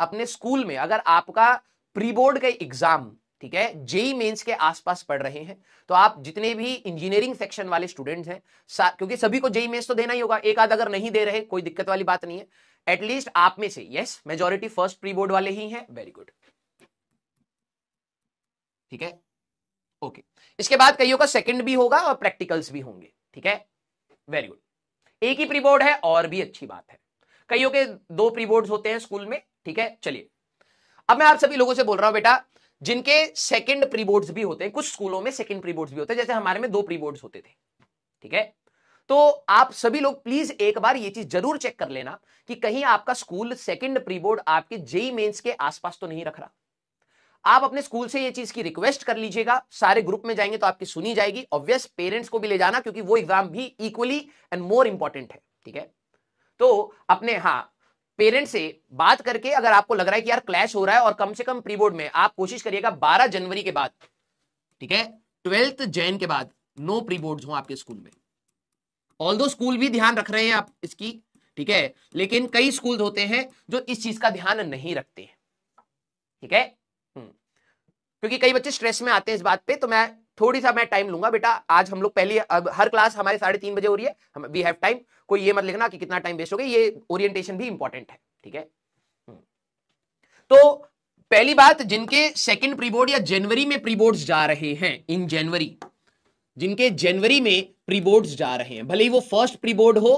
अपने स्कूल में अगर आपका प्री बोर्ड का एग्जाम ठीक है जेई मेंस के आसपास पढ़ रहे हैं तो आप जितने भी इंजीनियरिंग सेक्शन वाले स्टूडेंट्स हैं क्योंकि सभी को जेई मेंस तो देना ही होगा एक आध अगर नहीं दे रहे कोई दिक्कत वाली बात नहीं है एटलीस्ट आप में से yes majority first pre board वाले ही हैं वेरी गुड ठीक है ओके इसके बाद कईयों का सेकेंड भी होगा और प्रैक्टिकल्स भी होंगे ठीक है वेरी गुड एक ही प्री बोर्ड है और भी अच्छी बात है कईयों के दो प्री बोर्ड होते हैं स्कूल में ठीक है चलिए अब मैं आप सभी लोगों से बोल रहा हूं बेटा जिनके सेकंड प्री बोर्ड्स भी होते हैं कुछ स्कूलों में सेकंड प्री बोर्ड्स भी होते हैं जैसे हमारे में दो प्री बोर्ड्स होते थे ठीक है तो आप सभी लोग प्लीज एक बार ये चीज जरूर चेक कर लेना कि कहीं आपका स्कूल सेकंड प्री बोर्ड आपके जेई मेंस के आसपास तो नहीं रख रहा आप अपने स्कूल से ये चीज की रिक्वेस्ट कर लीजिएगा सारे ग्रुप में जाएंगे तो आपकी सुनी जाएगी ऑब्वियस पेरेंट्स को भी ले जाना क्योंकि वो एग्जाम भी इक्वली एंड मोर इंपॉर्टेंट है ठीक है तो अपने हाँ पेरेंट्स से बात करके अगर आपको लग रहा है कि यार क्लैश हो रहा है और कम से कम प्री बोर्ड में आप कोशिश करिएगा 12 जनवरी के बाद ठीक है ट्वेल्थ जैन के बाद नो प्री बोर्ड हो आपके स्कूल में ऑल दो स्कूल भी ध्यान रख रहे हैं आप इसकी ठीक है लेकिन कई स्कूल होते हैं जो इस चीज का ध्यान नहीं रखते हैं ठीक है हम्म। क्योंकि कई बच्चे स्ट्रेस में आते हैं इस बात पे तो मैं थोड़ी सा मैं टाइम लूंगा बेटा आज हम लोग पहली अब हर क्लास हमारे साढ़े तीन बजे हो रही है वी हैव टाइम कोई ये मत लिखना कि कितना टाइम वेस्ट हो गया ये ओरिएंटेशन भी इंपॉर्टेंट है ठीक है हम्म। तो पहली बात जिनके सेकंड प्री बोर्ड या जनवरी में प्री बोर्ड जा रहे हैं इन जनवरी जिनके जनवरी में प्री बोर्ड जा रहे हैं भले ही वो फर्स्ट प्री बोर्ड हो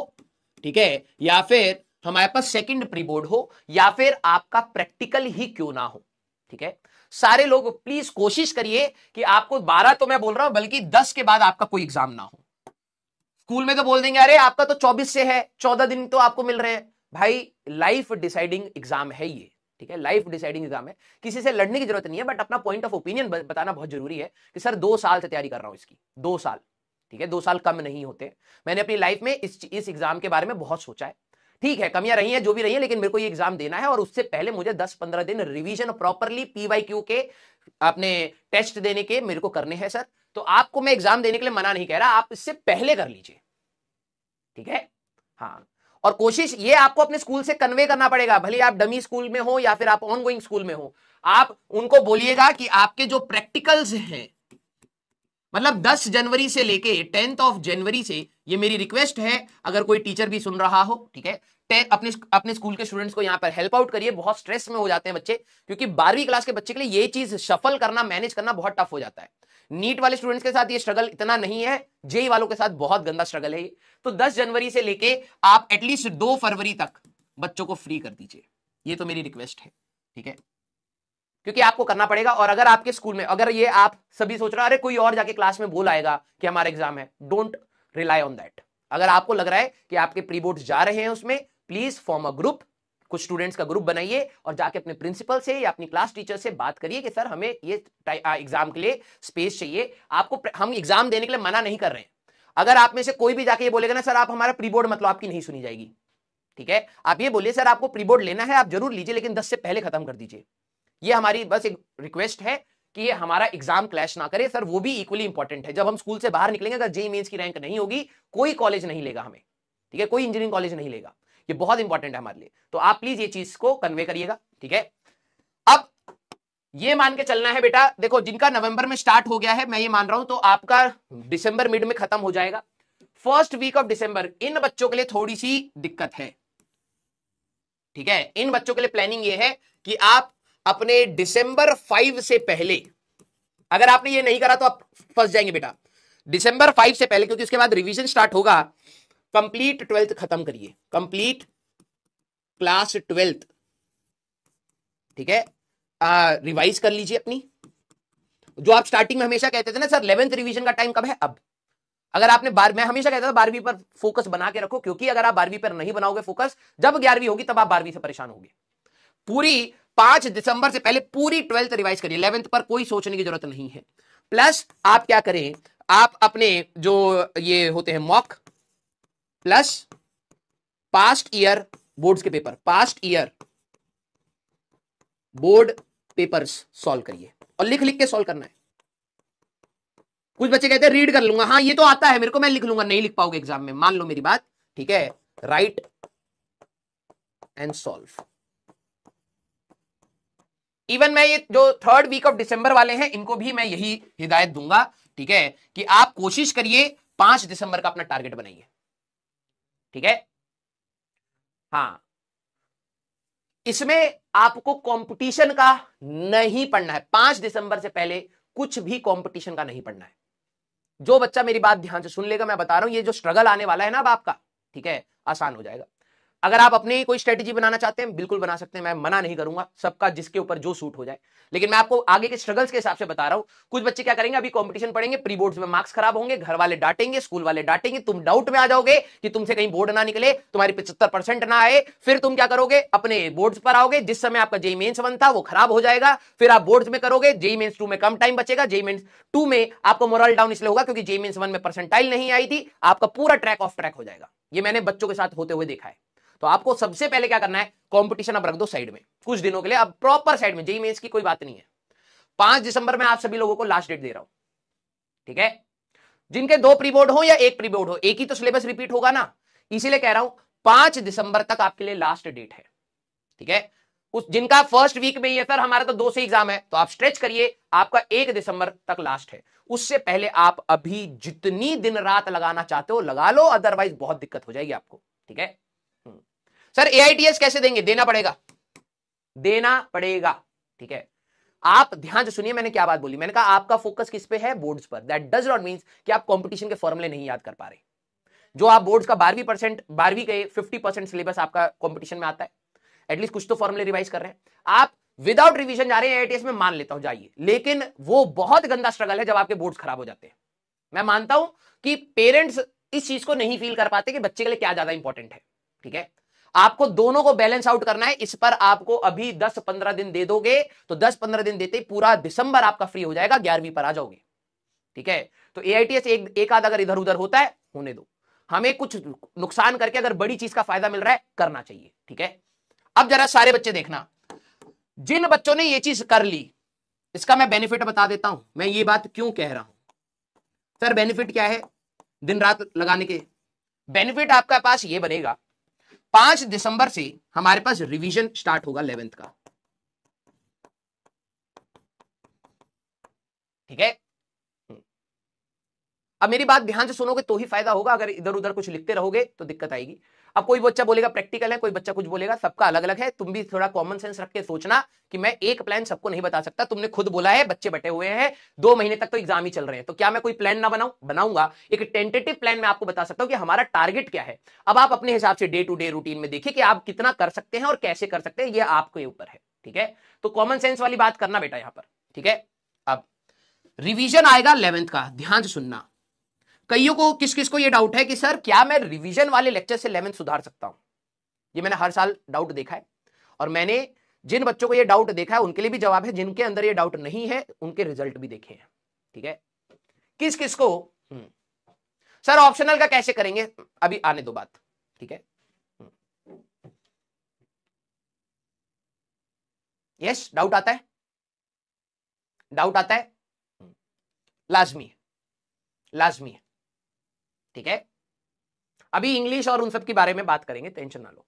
ठीक है या फिर हमारे पास सेकंड प्री बोर्ड हो या फिर आपका प्रैक्टिकल ही क्यों ना हो ठीक है सारे लोग प्लीज कोशिश करिए कि आपको बारह तो मैं बोल रहा हूं बल्कि दस के बाद आपका कोई एग्जाम ना हो स्कूल में तो बोल देंगे अरे आपका तो चौबीस से है चौदह दिन तो आपको मिल रहे हैं भाई लाइफ डिसाइडिंग एग्जाम है ये ठीक है लाइफ डिसाइडिंग एग्जाम है किसी से लड़ने की जरूरत नहीं है बट अपना पॉइंट ऑफ ओपिनियन बताना बहुत जरूरी है कि सर दो साल से तैयारी कर रहा हूं इसकी दो साल ठीक है दो साल कम नहीं होते मैंने अपनी लाइफ में इस इस एग्जाम के बारे में बहुत सोचा है ठीक है कमियां रही हैं जो भी रही हैं लेकिन मेरे को ये एग्जाम देना है और उससे पहले मुझे 10-15 दिन रिवीजन प्रॉपरली क्यू के अपने टेस्ट देने के मेरे को करने हैं सर तो आपको मैं एग्जाम देने के लिए मना नहीं कह रहा आप इससे पहले कर लीजिए ठीक है हाँ और कोशिश ये आपको अपने स्कूल से कन्वे करना पड़ेगा भले आप डमी स्कूल में हो या फिर आप ऑन स्कूल में हो आप उनको बोलिएगा कि आपके जो प्रैक्टिकल्स हैं मतलब 10 जनवरी से लेके टेंथ ऑफ जनवरी से ये मेरी रिक्वेस्ट है अगर कोई टीचर भी सुन रहा हो ठीक है अपने अपने स्कूल के स्टूडेंट्स को यहाँ पर हेल्प आउट करिए बहुत स्ट्रेस में हो जाते हैं बच्चे क्योंकि बारहवीं क्लास के बच्चे के लिए ये चीज सफल करना मैनेज करना बहुत टफ हो जाता है नीट वाले स्टूडेंट्स के साथ ये स्ट्रगल इतना नहीं है जेई e वालों के साथ बहुत गंदा स्ट्रगल है ये तो दस जनवरी से लेके आप एटलीस्ट दो फरवरी तक बच्चों को फ्री कर दीजिए ये तो मेरी रिक्वेस्ट है ठीक है क्योंकि आपको करना पड़ेगा और अगर आपके स्कूल में अगर ये आप सभी सोच रहे हो अरे कोई और जाके क्लास में बोल आएगा कि हमारा एग्जाम है डोंट रिलाई ऑन दैट अगर आपको लग रहा है कि आपके प्री बोर्ड जा रहे हैं उसमें प्लीज फॉर्म अ ग्रुप कुछ स्टूडेंट्स का ग्रुप बनाइए और जाके अपने प्रिंसिपल से या अपनी क्लास टीचर से बात करिए कि सर हमें ये एग्जाम के लिए स्पेस चाहिए आपको हम एग्जाम देने के लिए मना नहीं कर रहे हैं अगर आप में से कोई भी जाके ये बोलेगा ना सर आप हमारा प्री बोर्ड मतलब आपकी नहीं सुनी जाएगी ठीक है आप ये बोलिए सर आपको प्री बोर्ड लेना है आप जरूर लीजिए लेकिन दस से पहले खत्म कर दीजिए ये हमारी बस एक रिक्वेस्ट है कि ये हमारा एग्जाम क्लैश ना करे सर वो भी इक्वली इंपॉर्टेंट है जब हम स्कूल से बाहर निकलेंगे अगर JEE Mains e e e की रैंक नहीं होगी कोई कॉलेज नहीं लेगा हमें ठीक है कोई इंजीनियरिंग कॉलेज नहीं लेगा ये बहुत इंपॉर्टेंट है हमारे लिए तो आप प्लीज ये चीज को कन्वे करिएगा ठीक है अब ये मान के चलना है बेटा देखो जिनका नवंबर में स्टार्ट हो गया है मैं ये मान रहा हूं तो आपका दिसंबर मिड में खत्म हो जाएगा फर्स्ट वीक ऑफ दिसंबर इन बच्चों के लिए थोड़ी सी दिक्कत है ठीक है इन बच्चों के लिए प्लानिंग ये है कि आप अपने दिसंबर फाइव से पहले अगर आपने ये नहीं करा तो आप फंस जाएंगे बेटा दिसंबर फाइव से पहले क्योंकि उसके बाद रिवीजन स्टार्ट होगा कंप्लीट ट्वेल्थ खत्म करिए कंप्लीट क्लास ट्वेल्थ ठीक है रिवाइज कर लीजिए अपनी जो आप स्टार्टिंग में हमेशा कहते थे ना सर इलेवेंथ रिवीजन का टाइम कब है अब अगर आपने बार मैं हमेशा कहता था बारहवीं पर फोकस बना के रखो क्योंकि अगर आप बारहवीं पर नहीं बनाओगे फोकस जब ग्यारहवीं होगी तब आप बारहवीं से परेशान होगी पूरी पांच दिसंबर से पहले पूरी ट्वेल्थ रिवाइज करिए इलेवेंथ पर कोई सोचने की जरूरत नहीं है प्लस आप क्या करें आप अपने जो ये होते हैं mock plus past year boards के paper past year board papers solve करिए और लिख लिख के सॉल्व करना है कुछ बच्चे कहते हैं रीड कर लूंगा हाँ ये तो आता है मेरे को मैं लिख लूंगा नहीं लिख पाओगे एग्जाम में मान लो मेरी बात ठीक है राइट एंड सॉल्व इवन मैं ये जो थर्ड वीक ऑफ दिसंबर वाले हैं इनको भी मैं यही हिदायत दूंगा ठीक है कि आप कोशिश करिए पांच दिसंबर का अपना टारगेट बनाइए ठीक है हाँ इसमें आपको कंपटीशन का नहीं पढ़ना है पांच दिसंबर से पहले कुछ भी कंपटीशन का नहीं पढ़ना है जो बच्चा मेरी बात ध्यान से सुन लेगा मैं बता रहा हूं ये जो स्ट्रगल आने वाला है ना अब आपका ठीक है आसान हो जाएगा अगर आप अपनी कोई स्ट्रेटेजी बनाना चाहते हैं बिल्कुल बना सकते हैं मैं मना नहीं करूंगा सबका जिसके ऊपर जो सूट हो जाए लेकिन मैं आपको आगे के स्ट्रगल्स के हिसाब से बता रहा हूं कुछ बच्चे क्या करेंगे अभी कॉम्पिटिशन पढ़ेंगे प्री बोर्ड्स में मार्क्स खराब होंगे घर वाले डांटेंगे स्कूल वाले डांटेंगे तुम डाउट में आ जाओगे कि तुमसे कहीं बोर्ड ना निकले तुम्हारी पचहत्तर ना आए फिर तुम क्या करोगे अपने बोर्ड पर आओगे जिस समय आपका जेई मेन्स वन था वो खराब हो जाएगा फिर आप बोर्ड में करोगे जेई मेन्स टू में कम टाइम बचेगा जेई मेन्स टू में आपको मोरल डाउन इसलिए होगा क्योंकि जेई मेन्स वन में परसेंटाइल नहीं आई थी आपका पूरा ट्रैक ऑफ ट्रैक हो जाएगा ये मैंने बच्चों के साथ होते हुए देखा है तो आपको सबसे पहले क्या करना है कॉम्पिटिशन अब रख दो साइड में कुछ दिनों के लिए अब प्रॉपर साइड में जेई मेन्स की कोई बात नहीं है पांच दिसंबर में आप सभी लोगों को लास्ट डेट दे रहा हूं ठीक है जिनके दो प्री बोर्ड हो या एक प्री बोर्ड हो एक ही तो सिलेबस रिपीट होगा ना इसीलिए कह रहा हूं पांच दिसंबर तक आपके लिए लास्ट डेट है ठीक है उस जिनका फर्स्ट वीक में ही है सर हमारा तो दो से एग्जाम है तो आप स्ट्रेच करिए आपका एक दिसंबर तक लास्ट है उससे पहले आप अभी जितनी दिन रात लगाना चाहते हो लगा लो अदरवाइज बहुत दिक्कत हो जाएगी आपको ठीक है सर एआईटीएस कैसे देंगे देना पड़ेगा देना पड़ेगा ठीक है आप ध्यान से सुनिए मैंने क्या बात बोली मैंने कहा आपका फोकस किस पे है बोर्ड्स पर दैट डज नॉट मीन कि आप कंपटीशन के फॉर्मुले नहीं याद कर पा रहे जो आप बोर्ड्स का बारहवीं परसेंट बारहवीं के फिफ्टी परसेंट सिलेबस आपका कंपटीशन में आता है एटलीस्ट कुछ तो फॉर्मुले रिवाइज कर रहे हैं आप विदाउट रिविजन जा रहे हैं एआईटीएस में मान लेता हूं जाइए लेकिन वो बहुत गंदा स्ट्रगल है जब आपके बोर्ड्स खराब हो जाते हैं मैं मानता हूं कि पेरेंट्स इस चीज को नहीं फील कर पाते कि बच्चे के लिए क्या ज्यादा इंपॉर्टेंट है ठीक है आपको दोनों को बैलेंस आउट करना है इस पर आपको अभी 10-15 दिन दे दोगे तो 10-15 दिन देते ही पूरा दिसंबर आपका फ्री हो जाएगा ग्यारहवीं पर आ जाओगे ठीक है तो ए आई एक एक आध अगर इधर उधर होता है होने दो हमें कुछ नुकसान करके अगर बड़ी चीज का फायदा मिल रहा है करना चाहिए ठीक है अब जरा सारे बच्चे देखना जिन बच्चों ने ये चीज कर ली इसका मैं बेनिफिट बता देता हूं मैं ये बात क्यों कह रहा हूं सर बेनिफिट क्या है दिन रात लगाने के बेनिफिट आपका पास ये बनेगा पांच दिसंबर से हमारे पास रिवीजन स्टार्ट होगा इलेवेंथ का ठीक है अब मेरी बात ध्यान से सुनोगे तो ही फायदा होगा अगर इधर उधर कुछ लिखते रहोगे तो दिक्कत आएगी अब कोई बच्चा बोलेगा प्रैक्टिकल है कोई बच्चा कुछ बोलेगा सबका अलग अलग है तुम भी थोड़ा कॉमन सेंस रख के सोचना कि मैं एक प्लान सबको नहीं बता सकता तुमने खुद बोला है बच्चे बैठे हुए हैं दो महीने तक तो एग्जाम ही चल रहे हैं तो क्या मैं कोई प्लान ना बनाऊ बनाऊंगा एक टेंटेटिव प्लान मैं आपको बता सकता हूं कि हमारा टारगेट क्या है अब आप अपने हिसाब से डे टू डे रूटीन में देखिए कि आप कितना कर सकते हैं और कैसे कर सकते हैं ये आपके ऊपर है ठीक है तो कॉमन सेंस वाली बात करना बेटा यहां पर ठीक है अब रिविजन आएगा इलेवेंथ का ध्यान सुनना कईयों को किस किस को ये डाउट है कि सर क्या मैं रिवीजन वाले लेक्चर से लेवन सुधार सकता हूं ये मैंने हर साल डाउट देखा है और मैंने जिन बच्चों को ये डाउट देखा है उनके लिए भी जवाब है जिनके अंदर ये डाउट नहीं है उनके रिजल्ट भी देखे हैं ठीक है किस किस को हम्म। सर ऑप्शनल का कैसे करेंगे अभी आने दो बात ठीक है यस हम्म। डाउट आता है डाउट आता है हम्म। लाजमी है लाजमी है ठीक है अभी इंग्लिश और उन सब के बारे में बात करेंगे टेंशन ना लो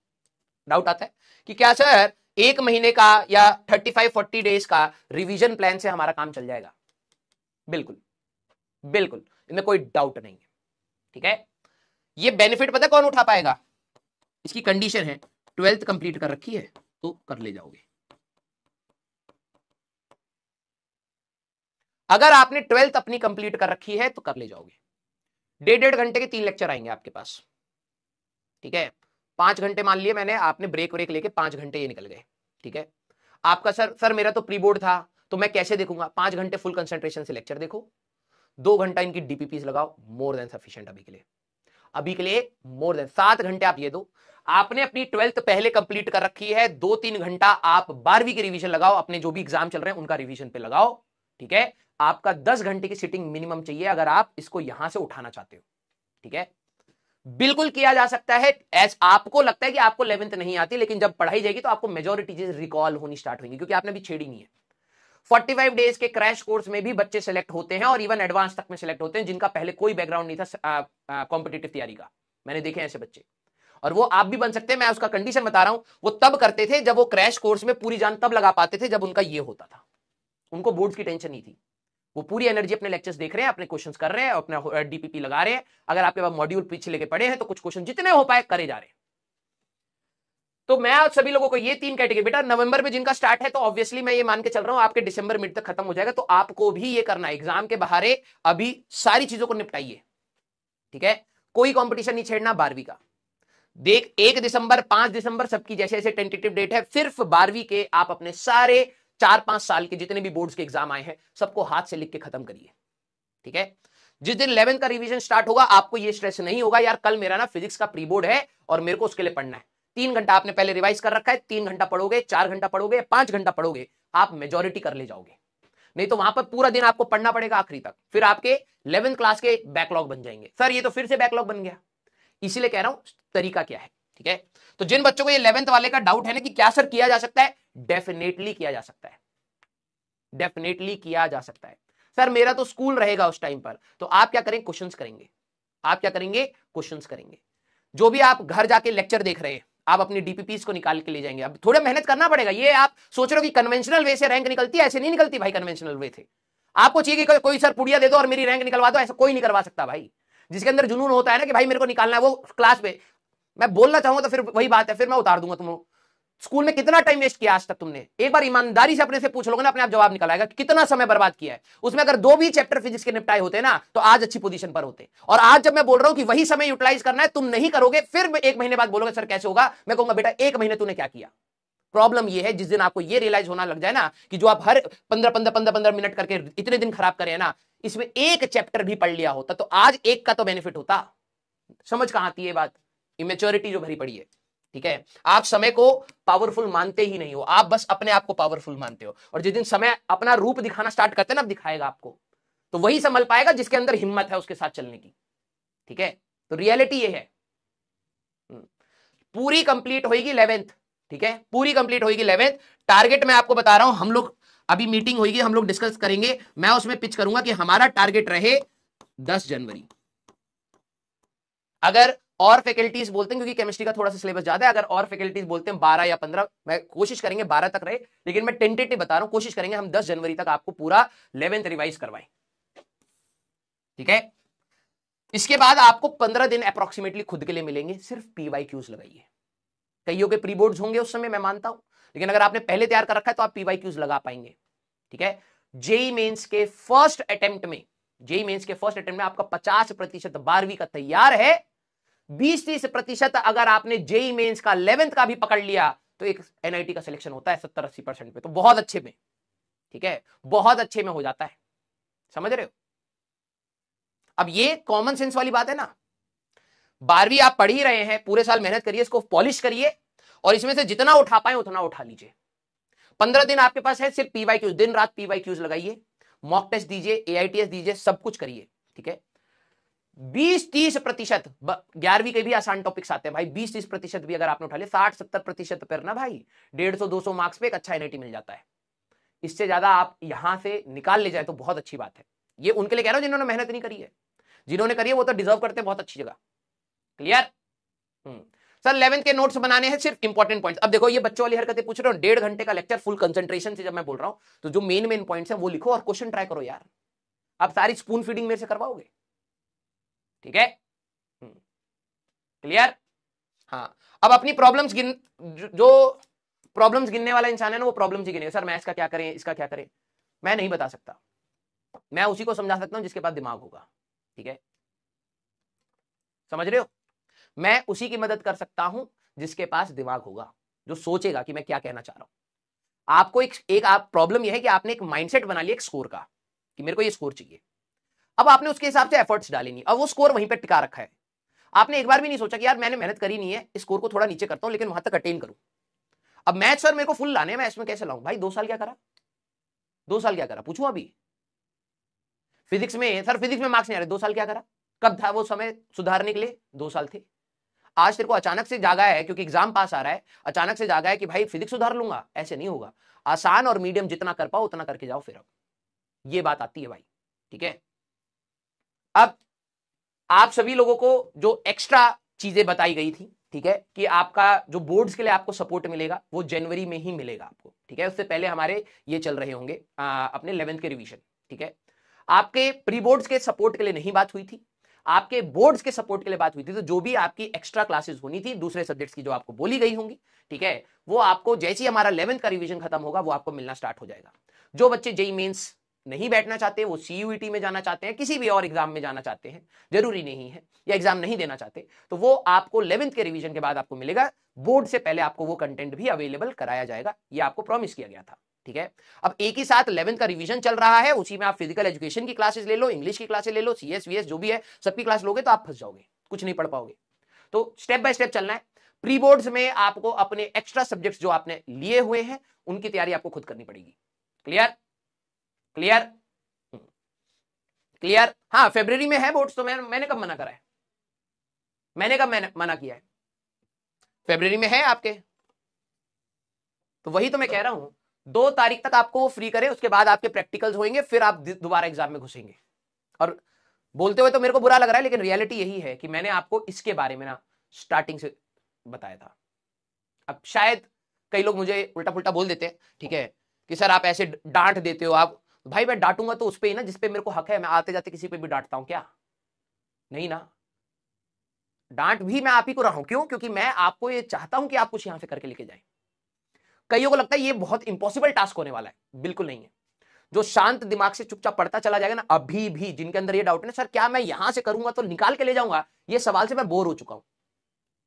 डाउट आता है कि क्या सर एक महीने का या 35 40 डेज का रिवीजन प्लान से हमारा काम चल जाएगा बिल्कुल बिल्कुल इनमें कोई डाउट नहीं है ठीक है ये बेनिफिट पता कौन उठा पाएगा इसकी कंडीशन है ट्वेल्थ कंप्लीट कर रखी है तो कर ले जाओगे अगर आपने ट्वेल्थ अपनी कंप्लीट कर रखी है तो कर ले जाओगे डेढ़ डेढ़ घंटे के तीन लेक्चर आएंगे आपके पास ठीक है पांच घंटे मान लिए मैंने आपने ब्रेक व्रेक लेके पांच घंटे ये निकल गए ठीक है आपका सर सर मेरा तो प्री बोर्ड था तो मैं कैसे देखूंगा पांच घंटे फुल कंसेंट्रेशन से लेक्चर देखो दो घंटा इनकी डीपीपीस लगाओ मोर देन सफिशियंट अभी के लिए अभी के लिए मोर देन सात घंटे आप ये दो आपने अपनी ट्वेल्थ पहले कंप्लीट कर रखी है दो तीन घंटा आप बारहवीं के रिवीजन लगाओ अपने जो भी एग्जाम चल रहे हैं उनका रिवीजन पे लगाओ ठीक है आपका दस घंटे की सिटिंग मिनिमम चाहिए अगर आप इसको यहां से उठाना चाहते हो ठीक है बिल्कुल किया जा सकता है एस आपको लगता है कि आपको इलेवंथ नहीं आती लेकिन जब पढ़ाई जाएगी तो आपको मेजोरिटी चीजें रिकॉल होनी स्टार्ट होंगी क्योंकि आपने अभी छेड़ी नहीं है 45 डेज के क्रैश कोर्स में भी बच्चे सेलेक्ट होते हैं और इवन एडवांस तक में सेलेक्ट होते हैं जिनका पहले कोई बैकग्राउंड नहीं था कॉम्पिटेटिव तैयारी का मैंने देखे ऐसे बच्चे और वो आप भी बन सकते हैं मैं उसका कंडीशन बता रहा हूं वो तब करते थे जब वो क्रैश कोर्स में पूरी जान तब लगा पाते थे जब उनका ये होता था उनको बोर्ड की टेंशन नहीं थी वो पूरी एनर्जी अपने लेक्चर्स देख रहे हैं अपने क्वेश्चंस कर रहे हैं अपना डीपीपी लगा रहे हैं अगर आपके पास मॉड्यूल पीछे लेके पड़े हैं तो कुछ क्वेश्चन जितने हो पाए करे जा रहे हैं तो मैं आप सभी लोगों को ये तीन कैटेगरी बेटा नवंबर में जिनका स्टार्ट है तो ऑब्वियसली मैं ये मान के चल रहा हूं आपके दिसंबर मिड तक खत्म हो जाएगा तो आपको भी ये करना है एग्जाम के बहारे अभी सारी चीजों को निपटाइए ठीक है कोई कॉम्पिटिशन नहीं छेड़ना बारहवीं का देख एक दिसंबर पांच दिसंबर सबकी जैसे जैसे टेंटेटिव डेट है सिर्फ बारहवीं के आप अपने सारे चार पांच साल के जितने भी बोर्ड्स के एग्जाम आए हैं सबको हाथ से लिख के खत्म करिए ठीक है जिस दिन इलेवेंथ का रिवीजन स्टार्ट होगा आपको ये स्ट्रेस नहीं होगा यार कल मेरा ना फिजिक्स का प्री बोर्ड है और मेरे को उसके लिए पढ़ना है तीन घंटा आपने पहले रिवाइज कर रखा है तीन घंटा पढ़ोगे चार घंटा पढ़ोगे पांच घंटा पढ़ोगे आप मेजोरिटी कर ले जाओगे नहीं तो वहां पर पूरा दिन आपको पढ़ना पड़ेगा आखिरी तक फिर आपके इलेवेंथ क्लास के बैकलॉग बन जाएंगे सर ये तो फिर से बैकलॉग बन गया इसीलिए कह रहा हूं तरीका क्या है ठीक है तो जिन बच्चों को ये इलेवेंथ वाले का डाउट है ना कि क्या सर किया जा सकता है डेफिनेटली किया जा सकता है डेफिनेटली किया जा सकता है सर मेरा तो स्कूल रहेगा उस टाइम पर तो आप क्या करें क्वेश्चन करेंगे आप क्या करेंगे क्वेश्चन करेंगे जो भी आप घर जाके लेक्चर देख रहे हैं आप अपनी डीपीपीस को निकाल के ले जाएंगे अब थोड़ा मेहनत करना पड़ेगा ये आप सोच रहे हो कि कन्वेंशनल वे से रैंक निकलती है ऐसे नहीं निकलती भाई कन्वेंशनल वे थे आपको चाहिए कि को, कोई सर पुड़िया दे दो और मेरी रैंक निकलवा दो ऐसा कोई नहीं करवा सकता भाई जिसके अंदर जुनून होता है ना कि भाई मेरे को निकालना है वो क्लास में मैं बोलना चाहूंगा तो फिर वही बात है फिर मैं उतार दूंगा तुम स्कूल में कितना टाइम वेस्ट किया आज तक तुमने एक बार ईमानदारी से अपने से पूछ लोगे ना अपने आप जवाब निकल आएगा कितना समय बर्बाद किया है उसमें अगर दो भी चैप्टर फिजिक्स के निपटाए होते ना तो आज अच्छी पोजीशन पर होते और आज जब मैं बोल रहा हूं कि वही समय यूटिलाइज करना है तुम नहीं करोगे फिर एक महीने बाद बोलोगे सर कैसे होगा मैं कहूंगा बेटा एक महीने तूने क्या किया प्रॉब्लम ये है जिस दिन आपको ये रियलाइज होना लग जाए ना कि जो आप हर पंद्रह पंद्रह पंद्रह पंद्रह मिनट करके इतने दिन खराब करें ना इसमें एक चैप्टर भी पढ़ लिया होता तो आज एक का तो बेनिफिट होता समझ कहाँ आती है बात इमेच्योरिटी जो भरी पड़ी है ठीक है आप समय को पावरफुल मानते ही नहीं हो आप बस अपने आप को पावरफुल मानते हो और जिस दिन समय अपना रूप दिखाना स्टार्ट करते ना दिखाएगा आपको तो वही संभल पाएगा जिसके अंदर हिम्मत है उसके साथ चलने की ठीक है तो रियलिटी ये है हम्म। पूरी कंप्लीट होगी इलेवेंथ ठीक है पूरी कंप्लीट होगी इलेवेंथ टारगेट मैं आपको बता रहा हूं हम लोग अभी मीटिंग होगी हम लोग डिस्कस करेंगे मैं उसमें पिच करूंगा कि हमारा टारगेट रहे दस जनवरी अगर और फैकल्टीज बोलते हैं क्योंकि केमिस्ट्री का थोड़ा सा सिलेबस ज्यादा है अगर और फैकल्टीज बोलते हैं बारह या पंद्रह मैं कोशिश करेंगे बारह तक रहे लेकिन मैं टेंटेटिव बता रहा हूं कोशिश करेंगे हम दस जनवरी तक आपको पूरा इलेवेंथ रिवाइज करवाएं ठीक है इसके बाद आपको पंद्रह दिन अप्रोक्सीमेटली खुद के लिए मिलेंगे सिर्फ पीवाई क्यूज लगाइए कईयों के प्री बोर्ड होंगे उस समय मैं मानता हूं लेकिन अगर आपने पहले तैयार कर रखा है तो आप पीवाई क्यूज लगा पाएंगे ठीक है जेई मेन्स e के फर्स्ट अटेम्प्ट में जेई मेन्स e के फर्स्ट अटेम्प्ट में आपका पचास प्रतिशत बारहवीं का तैयार है बीस तीस प्रतिशत अगर आपने जेई मेन्स e का इलेवेंथ का भी पकड़ लिया तो एक एनआईटी का सिलेक्शन होता है सत्तर अस्सी परसेंट पे तो बहुत अच्छे में ठीक है बहुत अच्छे में हो जाता है समझ रहे हो अब ये कॉमन सेंस वाली बात है ना बारहवीं आप पढ़ ही रहे हैं पूरे साल मेहनत करिए इसको पॉलिश करिए और इसमें से जितना उठा पाए उतना उठा लीजिए पंद्रह दिन आपके पास है सिर्फ पीवाई क्यूज दिन रात पीवाई क्यूज लगाइए मॉक टेस्ट दीजिए एआईटीएस दीजिए सब कुछ करिए ठीक है बीस तीस प्रतिशत ग्यारहवीं के भी आसान टॉपिक्स आते हैं भाई बीस तीस प्रतिशत भी अगर आपने उठा लिया साठ सत्तर प्रतिशत पर ना भाई डेढ़ सौ दो सौ मार्क्स पे एक अच्छा एनआईटी मिल जाता है इससे ज्यादा आप यहां से निकाल ले जाए तो बहुत अच्छी बात है ये उनके लिए कह रहा हूं जिन्होंने मेहनत नहीं करी है जिन्होंने करी है वो तो डिजर्व करते हैं बहुत अच्छी जगह क्लियर हम्म। सर इलेवंथ के नोट्स बनाने हैं सिर्फ इंपॉर्टेंट पॉइंट्स अब देखो ये बच्चों वाली हरकतें पूछ रहे हो डेढ़ घंटे का लेक्चर फुल कंसंट्रेशन से जब मैं बोल रहा हूं तो जो मेन मेन पॉइंट्स है वो लिखो और क्वेश्चन ट्राई करो यार आप सारी स्पून फीडिंग मेरे से करवाओगे ठीक है क्लियर हम्म। हाँ अब अपनी प्रॉब्लम्स गिन जो प्रॉब्लम्स गिनने वाला इंसान है ना वो प्रॉब्लम्स ही गिनेगा सर मैं इसका क्या करें इसका क्या करें मैं नहीं बता सकता मैं उसी को समझा सकता हूं जिसके पास दिमाग होगा ठीक है समझ रहे हो मैं उसी की मदद कर सकता हूं जिसके पास दिमाग होगा जो सोचेगा कि मैं क्या कहना चाह रहा हूं आपको एक, एक आप प्रॉब्लम यह है कि आपने एक माइंडसेट बना लिया एक स्कोर का कि मेरे को ये स्कोर चाहिए अब आपने उसके हिसाब से एफर्ट्स डाले नहीं और वो स्कोर वहीं पर टिका रखा है आपने एक बार भी नहीं सोचा कि यार मैंने मेहनत करी नहीं है इस स्कोर को थोड़ा नीचे करता हूँ लेकिन वहां तक अटेन करूँ अब मैच सर मेरे को फुल लाने मैं इसमें कैसे लाऊं भाई दो साल क्या करा दो साल क्या करा पूछू अभी फिजिक्स में सर फिजिक्स में मार्क्स नहीं आ रहे दो साल क्या करा कब था वो समय सुधारने के लिए दो साल थे आज तेरे को अचानक से जागा है क्योंकि एग्जाम पास आ रहा है अचानक से जागा है कि भाई फिजिक्स सुधार लूंगा ऐसे नहीं होगा आसान और मीडियम जितना कर पाओ उतना करके जाओ फिर अब ये बात आती है भाई ठीक है अब आप सभी लोगों को जो एक्स्ट्रा चीजें बताई गई थी ठीक है कि आपका जो बोर्ड्स के लिए आपको सपोर्ट मिलेगा वो जनवरी में ही मिलेगा आपको ठीक है उससे पहले हमारे ये चल रहे होंगे आ, अपने इलेवेंथ के रिविजन ठीक है आपके प्री बोर्ड्स के सपोर्ट के लिए नहीं बात हुई थी आपके बोर्ड्स के सपोर्ट के लिए बात हुई थी तो जो भी आपकी एक्स्ट्रा क्लासेस होनी थी दूसरे सब्जेक्ट्स की जो आपको बोली गई होंगी ठीक है वो आपको जैसे ही हमारा इलेवंथ का रिविजन खत्म होगा वो आपको मिलना स्टार्ट हो जाएगा जो बच्चे जेई मेन्स नहीं बैठना चाहते वो सीयूईटी e में जाना चाहते हैं किसी भी और एग्जाम में जाना चाहते हैं जरूरी नहीं है या एग्जाम नहीं देना चाहते तो वो आपको इलेवंथ के रिविजन के बाद आपको मिलेगा बोर्ड से पहले आपको वो कंटेंट भी अवेलेबल कराया जाएगा ये आपको प्रॉमिस किया गया था ठीक है अब एक ही साथ इलेवंथ का रिविजन चल रहा है उसी में आप फिजिकल एजुकेशन की क्लासेस ले लो इंग्लिश की क्लासेस ले लो सी एस जो भी है सबकी क्लास लोगे तो आप फंस जाओगे कुछ नहीं पढ़ पाओगे तो स्टेप बाय स्टेप चलना है प्री बोर्ड्स में आपको अपने एक्स्ट्रा सब्जेक्ट्स जो आपने लिए हुए हैं उनकी तैयारी आपको खुद करनी पड़ेगी क्लियर क्लियर क्लियर हाँ फेब्रवरी में है बोर्ड्स तो मैं, मैंने कब मना करा है मैंने कब मैंने मना किया है फेब्रवरी में है आपके तो वही तो मैं कह रहा हूं दो तारीख तक आपको वो फ्री करें उसके बाद आपके प्रैक्टिकल्स होंगे फिर आप दोबारा एग्जाम में घुसेंगे और बोलते हुए तो मेरे को बुरा लग रहा है लेकिन रियलिटी यही है कि मैंने आपको इसके बारे में ना स्टार्टिंग से बताया था अब शायद कई लोग मुझे उल्टा पुल्टा बोल देते हैं ठीक है कि सर आप ऐसे डांट देते हो आप तो भाई मैं डांटूंगा तो उस पर ही ना जिसपे मेरे को हक है मैं आते जाते किसी पे भी डांटता हूँ क्या नहीं ना डांट भी मैं आप ही को रहा हूं क्यों क्योंकि मैं आपको ये चाहता हूं कि आप कुछ यहां से करके लेके जाए कईयों को लगता है ये बहुत इंपॉसिबल टास्क होने वाला है बिल्कुल नहीं है जो शांत दिमाग से चुपचाप पढ़ता चला जाएगा ना अभी भी जिनके अंदर ये डाउट है ना सर क्या मैं यहां से करूंगा तो निकाल के ले जाऊंगा ये सवाल से मैं बोर हो चुका हूं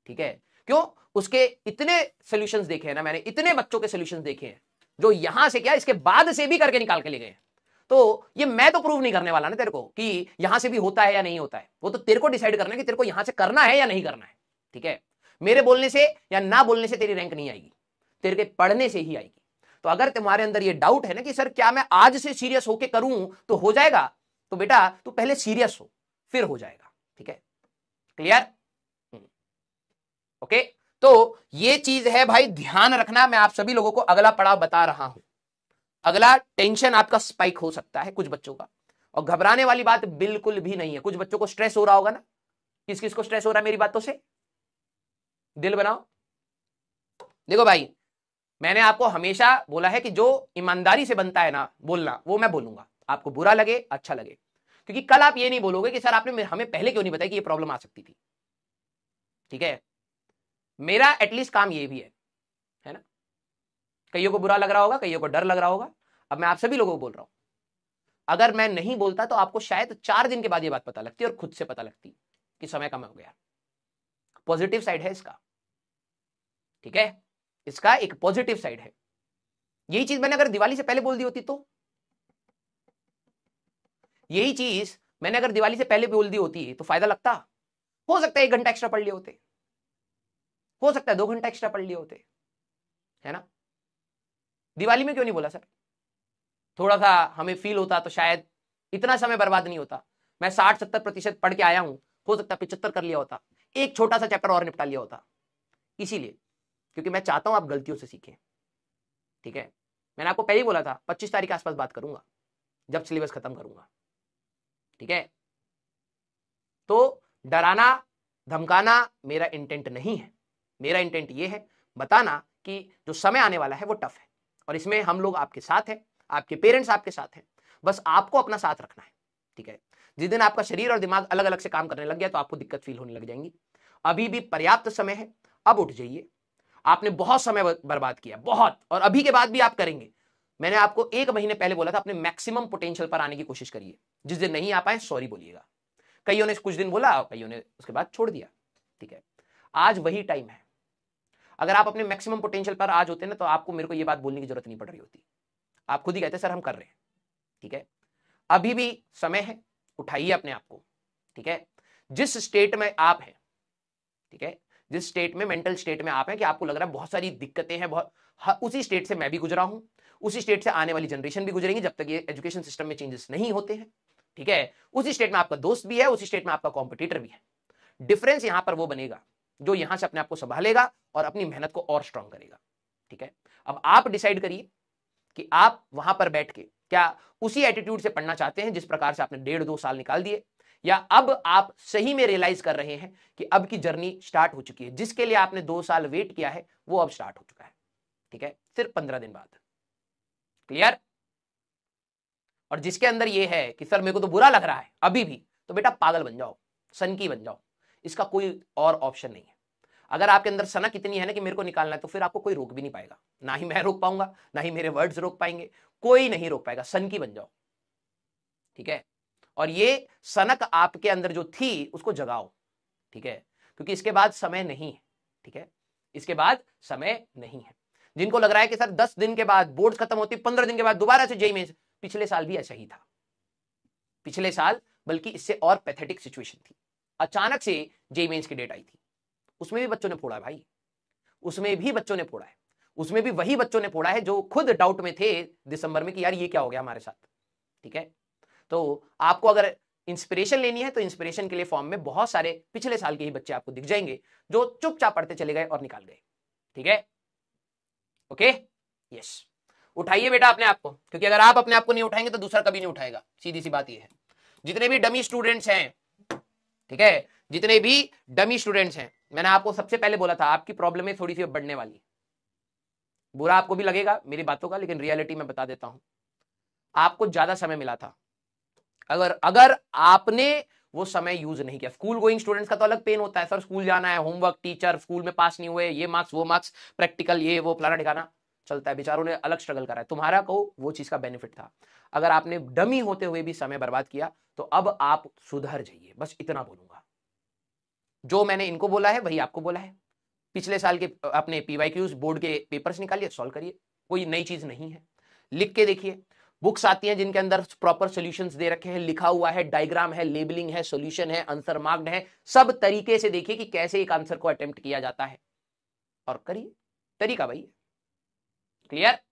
ठीक है क्यों उसके इतने सोल्यूशन देखे हैं ना मैंने इतने बच्चों के सोल्यूशन देखे हैं जो यहां से क्या इसके बाद से भी करके निकाल के ले गए तो ये मैं तो प्रूव नहीं करने वाला ना तेरे को कि यहां से भी होता है या नहीं होता है वो तो तेरे को डिसाइड करना है कि तेरे को यहां से करना है या नहीं करना है ठीक है मेरे बोलने से या ना बोलने से तेरी रैंक नहीं आएगी तेरे के पढ़ने से ही आएगी तो अगर तुम्हारे अंदर ये डाउट है ना कि सर क्या मैं आज से सीरियस होके करूं तो हो जाएगा तो बेटा तू पहले सीरियस हो फिर हो जाएगा ठीक है क्लियर हम्म। ओके तो ये चीज है भाई ध्यान रखना मैं आप सभी लोगों को अगला पड़ाव बता रहा हूं अगला टेंशन आपका स्पाइक हो सकता है कुछ बच्चों का और घबराने वाली बात बिल्कुल भी नहीं है कुछ बच्चों को स्ट्रेस हो रहा होगा ना किस किस को स्ट्रेस हो रहा है मेरी बातों से दिल बनाओ देखो भाई मैंने आपको हमेशा बोला है कि जो ईमानदारी से बनता है ना बोलना वो मैं बोलूंगा आपको बुरा लगे अच्छा लगे क्योंकि कल आप ये नहीं बोलोगे कि सर आपने हमें पहले क्यों नहीं बताया कि ये प्रॉब्लम आ सकती थी ठीक है मेरा एटलीस्ट काम ये भी है है ना कईयों को बुरा लग रहा होगा कईयों को डर लग रहा होगा अब मैं आप सभी लोगों को बोल रहा हूं अगर मैं नहीं बोलता तो आपको शायद चार दिन के बाद ये बात पता लगती और खुद से पता लगती कि समय कम हो गया पॉजिटिव साइड है इसका ठीक है इसका एक पॉजिटिव साइड है यही चीज मैंने अगर दिवाली से पहले बोल दी होती तो यही चीज मैंने अगर दिवाली से पहले बोल दी होती तो फायदा लगता हो सकता है एक घंटा एक्स्ट्रा पढ़ लिए होते हो सकता है दो घंटा एक्स्ट्रा पढ़ लिए होते है ना दिवाली में क्यों नहीं बोला सर थोड़ा सा हमें फील होता तो शायद इतना समय बर्बाद नहीं होता मैं साठ सत्तर प्रतिशत पढ़ के आया हूं हो सकता पिछहत्तर कर लिया होता एक छोटा सा चैप्टर और निपटा लिया होता इसीलिए क्योंकि मैं चाहता हूं आप गलतियों से सीखें ठीक है मैंने आपको पहले ही बोला था पच्चीस तारीख के आसपास बात करूंगा जब सिलेबस खत्म करूंगा ठीक है तो डराना धमकाना मेरा इंटेंट नहीं है मेरा इंटेंट ये है बताना कि जो समय आने वाला है वो टफ है और इसमें हम लोग आपके साथ हैं आपके पेरेंट्स आपके साथ हैं बस आपको अपना साथ रखना है ठीक है जिस दिन आपका शरीर और दिमाग अलग अलग से काम करने लग गया तो आपको दिक्कत फील होने लग जाएंगी अभी भी पर्याप्त समय है अब उठ जाइए आपने बहुत समय बर्बाद किया बहुत और अभी के बाद भी आप करेंगे मैंने आपको एक महीने पहले बोला था अपने मैक्सिमम पोटेंशियल पर आने की कोशिश करिए जिस दिन नहीं आ पाए सॉरी बोलिएगा कईयों ने कुछ दिन बोला कईयों ने उसके बाद छोड़ दिया ठीक है आज वही टाइम है अगर आप अपने मैक्सिमम पोटेंशियल पर आज होते ना तो आपको मेरे को ये बात बोलने की जरूरत नहीं पड़ रही होती आप खुद ही कहते सर हम कर रहे हैं ठीक है अभी भी समय है उठाइए अपने आप को ठीक है जिस स्टेट में आप हैं ठीक है जिस स्टेट में मेंटल स्टेट में आप हैं कि आपको लग रहा है बहुत सारी दिक्कतें हैं बहुत उसी स्टेट से मैं भी गुजरा हूं उसी स्टेट से आने वाली जनरेशन भी गुजरेंगी जब तक ये एजुकेशन सिस्टम में चेंजेस नहीं होते हैं ठीक है उसी स्टेट में आपका दोस्त भी है उसी स्टेट में आपका कॉम्पिटिटर भी है डिफरेंस यहां पर वो बनेगा जो यहां से अपने आप को संभालेगा और अपनी मेहनत को और स्ट्रांग करेगा ठीक है अब आप डिसाइड करिए कि आप वहां पर बैठ के क्या उसी एटीट्यूड से पढ़ना चाहते हैं जिस प्रकार से आपने डेढ़ दो साल निकाल दिए या अब आप सही में रियलाइज कर रहे हैं कि अब की जर्नी स्टार्ट हो चुकी है जिसके लिए आपने दो साल वेट किया है वो अब स्टार्ट हो चुका है ठीक है सिर्फ पंद्रह दिन बाद क्लियर और जिसके अंदर ये है कि सर मेरे को तो बुरा लग रहा है अभी भी तो बेटा पागल बन जाओ सनकी बन जाओ इसका कोई और ऑप्शन नहीं है अगर आपके अंदर सनक इतनी है ना कि मेरे को निकालना है तो फिर आपको कोई रोक भी नहीं पाएगा ना ही मैं रोक पाऊंगा ना ही मेरे वर्ड्स रोक पाएंगे कोई नहीं रोक पाएगा सन की बन जाओ ठीक है और ये सनक आपके अंदर जो थी उसको जगाओ ठीक है क्योंकि इसके बाद समय नहीं है ठीक है इसके बाद समय नहीं है जिनको लग रहा है कि सर दस दिन के बाद बोर्ड खत्म होती पंद्रह दिन के बाद दोबारा से जेई में पिछले साल भी ऐसा ही था पिछले साल बल्कि इससे और पैथेटिक सिचुएशन थी अचानक से जेई की डेट आई थी उसमें भी बच्चों ने फोड़ा भाई उसमें भी बच्चों ने फोड़ा है उसमें भी वही बच्चों ने फोड़ा है जो खुद डाउट में थे दिसंबर में कि यार ये क्या हो गया हमारे साथ ठीक है तो आपको अगर इंस्पिरेशन लेनी है तो इंस्पिरेशन के लिए फॉर्म में बहुत सारे पिछले साल के ही बच्चे आपको दिख जाएंगे जो चुपचाप पढ़ते चले गए और निकाल गए ठीक है ओके यस उठाइए बेटा अपने आप को क्योंकि अगर आप अपने आप को नहीं उठाएंगे तो दूसरा कभी नहीं उठाएगा सीधी सी बात यह है जितने भी डमी स्टूडेंट्स हैं ठीक है जितने भी डमी स्टूडेंट्स हैं मैंने आपको सबसे पहले बोला था आपकी प्रॉब्लम है थोड़ी सी बढ़ने वाली बुरा आपको भी लगेगा मेरी बातों का लेकिन रियलिटी में बता देता हूं आपको ज्यादा समय मिला था अगर अगर आपने वो समय यूज नहीं किया स्कूल गोइंग स्टूडेंट्स का तो अलग पेन होता है सर स्कूल जाना है होमवर्क टीचर स्कूल में पास नहीं हुए ये मार्क्स वो मार्क्स प्रैक्टिकल ये वो प्लाना ठिकाना चलता है बेचारों ने अलग स्ट्रगल करा है तुम्हारा को वो चीज का बेनिफिट था अगर आपने डमी होते हुए भी समय बर्बाद किया तो अब आप सुधर जाइए बस इतना बोलूंगा जो मैंने इनको बोला है वही आपको बोला है पिछले साल के अपने पीवाईक्यूज बोर्ड के पेपर्स निकालिए सॉल्व करिए कोई नई चीज नहीं है लिख के देखिए बुक्स आती हैं जिनके अंदर प्रॉपर सॉल्यूशंस दे रखे हैं लिखा हुआ है डायग्राम है लेबलिंग है सॉल्यूशन है आंसर मार्क्ड है सब तरीके से देखिए कि कैसे एक आंसर को अटेम्प्ट किया जाता है और करिए तरीका भाई क्लियर